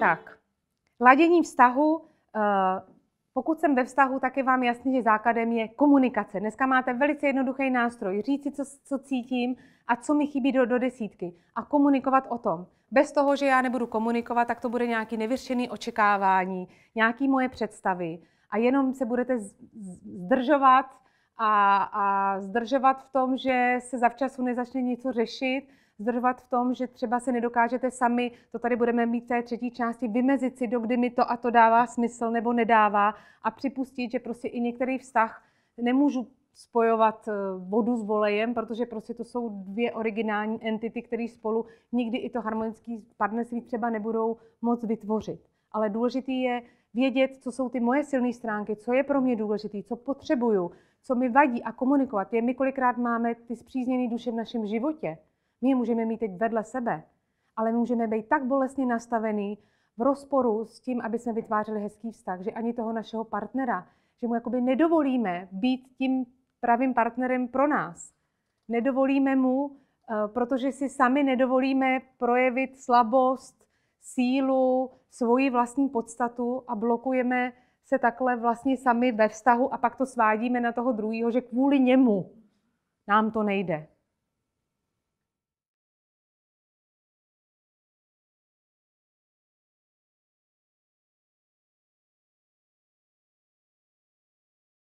tak. Ladění vztahu. Eh, pokud jsem ve vztahu, tak je vám jasný, že základem je komunikace. Dneska máte velice jednoduchý nástroj. Říct si, co, co cítím a co mi chybí do, do desítky. A komunikovat o tom. Bez toho, že já nebudu komunikovat, tak to bude nějaký nevyřešený očekávání, nějaké moje představy. A jenom se budete zdržovat a, a zdržovat v tom, že se zavčasu nezačne něco řešit, zdržovat v tom, že třeba se nedokážete sami, to tady budeme mít té třetí části, vymezit si, dokdy mi to a to dává smysl nebo nedává a připustit, že prostě i některý vztah nemůžu spojovat eh, vodu s volejem, protože prostě to jsou dvě originální entity, které spolu nikdy i to harmonické partnerství třeba nebudou moc vytvořit. Ale důležitý je vědět, co jsou ty moje silné stránky, co je pro mě důležité, co potřebuju, co mi vadí a komunikovat. Je my kolikrát máme ty zpřízněné duše v našem životě. My je můžeme mít teď vedle sebe, ale můžeme být tak bolestně nastavený v rozporu s tím, aby jsme vytvářeli hezký vztah, že ani toho našeho partnera, že mu jakoby nedovolíme být tím pravým partnerem pro nás. Nedovolíme mu, eh, protože si sami nedovolíme projevit slabost, sílu, svoji vlastní podstatu a blokujeme se takhle vlastně sami ve vztahu a pak to svádíme na toho druhého, že kvůli němu nám to nejde.